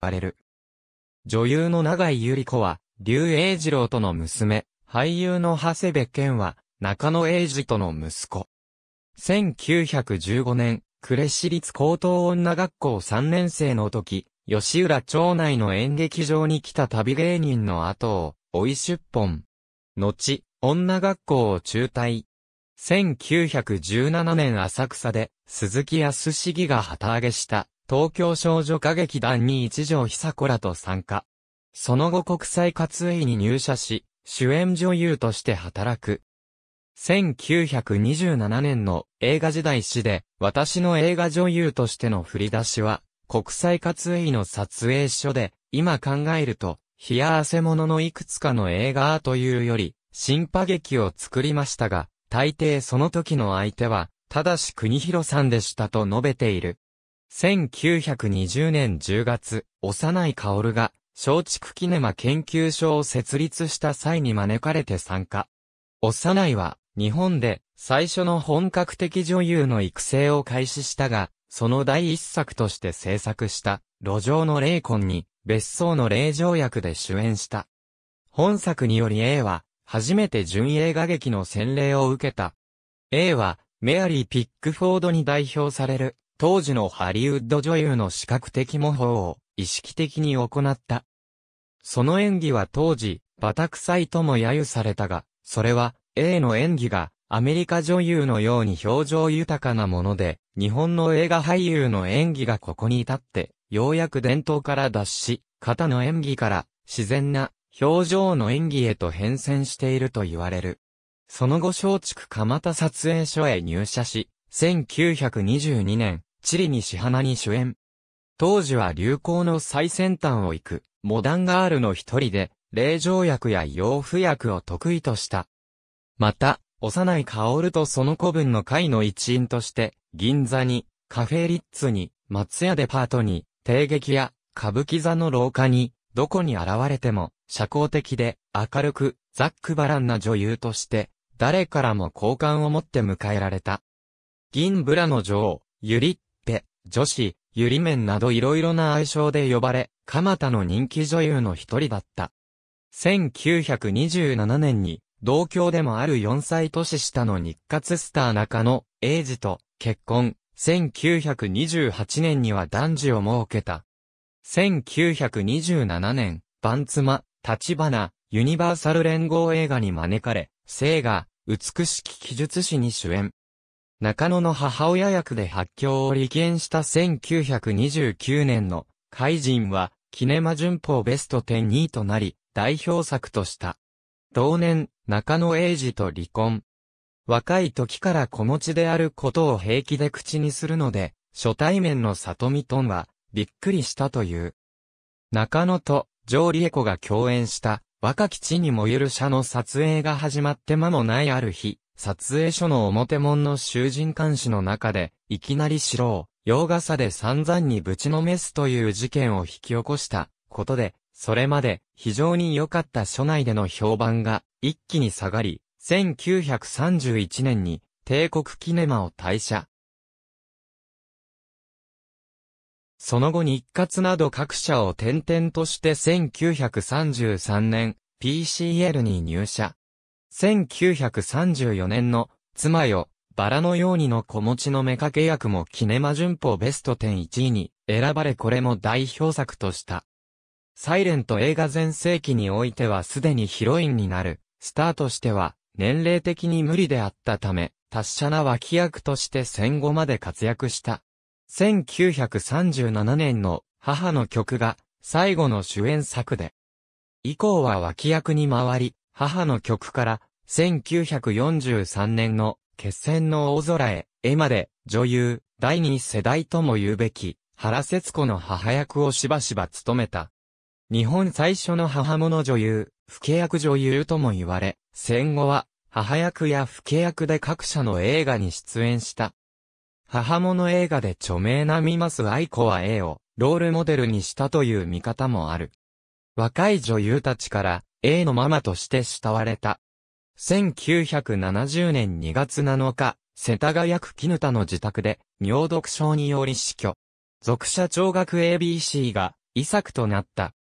われる。女優の永井ゆり子は、竜英二郎との娘、俳優の長谷部健は、中野英二との息子。1915年、呉市立高等女学校3年生の時、吉浦町内の演劇場に来た旅芸人の後を、追い出本。後、女学校を中退。1917年浅草で、鈴木康茂が旗揚げした、東京少女歌劇団に一条久子らと参加。その後国際活営に入社し、主演女優として働く。1927年の映画時代誌で、私の映画女優としての振り出しは、国際活営の撮影所で、今考えると、冷や汗物のいくつかの映画というより、新派劇を作りましたが、大抵その時の相手は、ただし国広さんでしたと述べている。1920年10月、幼い薫が、松竹キネマ研究所を設立した際に招かれて参加。幼いは、日本で、最初の本格的女優の育成を開始したが、その第一作として制作した、路上の霊魂に、別荘の霊条役で主演した。本作により A は、初めて純映画劇の洗礼を受けた。A は、メアリー・ピックフォードに代表される当時のハリウッド女優の視覚的模倣を意識的に行った。その演技は当時、バタ臭いとも揶揄されたが、それは A の演技がアメリカ女優のように表情豊かなもので、日本の映画俳優の演技がここに至って、ようやく伝統から脱し、型の演技から自然な表情の演技へと変遷していると言われる。その後松竹蒲田撮影所へ入社し、1922年、チリにシハナに主演。当時は流行の最先端を行く、モダンガールの一人で、霊場薬や洋服薬を得意とした。また、幼い薫とその子分の会の一員として、銀座に、カフェリッツに、松屋デパートに、帝劇や、歌舞伎座の廊下に、どこに現れても、社交的で、明るく、ザックバランな女優として、誰からも好感を持って迎えられた。銀ブラの女王、ユリッ女子、ゆり面など色々な愛称で呼ばれ、蒲田の人気女優の一人だった。1927年に、同郷でもある4歳年下の日活スター中野英二と結婚、1928年には男児を設けた。1927年、番妻、立花、ユニバーサル連合映画に招かれ、生が、美しき記述史に主演。中野の母親役で発狂を利権した1929年の、怪人は、キネマ旬報ベスト10 2位となり、代表作とした。同年、中野英二と離婚。若い時から子持ちであることを平気で口にするので、初対面の里見トンは、びっくりしたという。中野と、ジョー・リエコが共演した、若き地にもゆる社の撮影が始まって間もないある日、撮影所の表門の囚人監視の中で、いきなり白を、洋傘で散々にぶちのめすという事件を引き起こしたことで、それまで非常に良かった所内での評判が一気に下がり、1931年に帝国キネマを退社。その後日活など各社を転々として1933年 PCL に入社。1934年の、妻よ、バラのようにの子持ちの目かけ役もキネマ旬報ベスト10 1位に選ばれこれも代表作とした。サイレント映画全盛期においてはすでにヒロインになる、スターとしては年齢的に無理であったため、達者な脇役として戦後まで活躍した。1937年の母の曲が最後の主演作で、以降は脇役に回り、母の曲から、1943年の決戦の大空へ、絵まで、女優、第二世代とも言うべき、原節子の母役をしばしば務めた。日本最初の母物女優、不契約女優とも言われ、戦後は、母役や不契約で各社の映画に出演した。母物映画で著名なミマス愛子は A をロールモデルにしたという見方もある。若い女優たちから A のママとして慕われた。1970年2月7日、世田谷区絹田の自宅で、尿毒症により死去。属社長学 ABC が、遺作となった。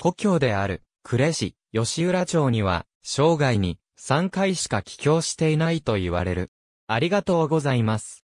故郷である、呉市、吉浦町には、生涯に、3回しか帰郷していないと言われる。ありがとうございます。